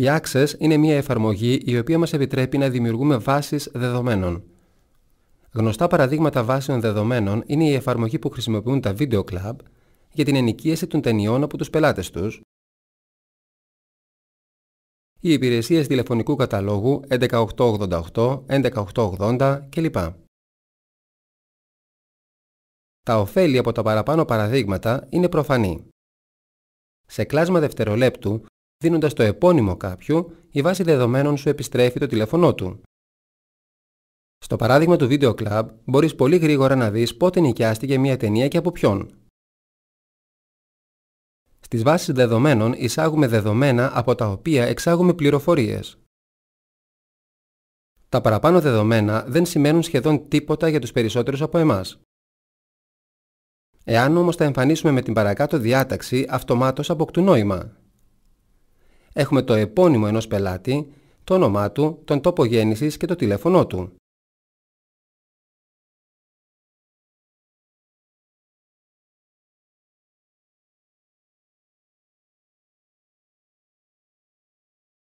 Η Access είναι μια εφαρμογή η οποία μας επιτρέπει να δημιουργούμε βάσεις δεδομένων. Γνωστά παραδείγματα βάσεων δεδομένων είναι η εφαρμογή που χρησιμοποιούν τα Video Club για την ενοικίαση των ταινιών από τους πελάτες τους, οι υπηρεσίες τηλεφωνικού καταλόγου 11888, 11880 κλπ. Τα ωφέλη από τα παραπάνω παραδείγματα είναι προφανή. Σε κλάσμα δευτερολέπτου Δίνοντας το επώνυμο κάποιου, η βάση δεδομένων σου επιστρέφει το τηλέφωνό του. Στο παράδειγμα του Video Club, μπορείς πολύ γρήγορα να δεις πότε νοικιάστηκε μια ταινία και από ποιον. Στις βάσεις δεδομένων εισάγουμε δεδομένα από τα οποία εξάγουμε πληροφορίες. Τα παραπάνω δεδομένα δεν σημαίνουν σχεδόν τίποτα για τους περισσότερους από εμάς. Εάν όμως τα εμφανίσουμε με την παρακάτω διάταξη, αυτομάτως αποκτούν νόημα έχουμε το επώνυμο ενός πελάτη, το όνομά του, τον τόπο γέννησης και το τηλέφωνό του.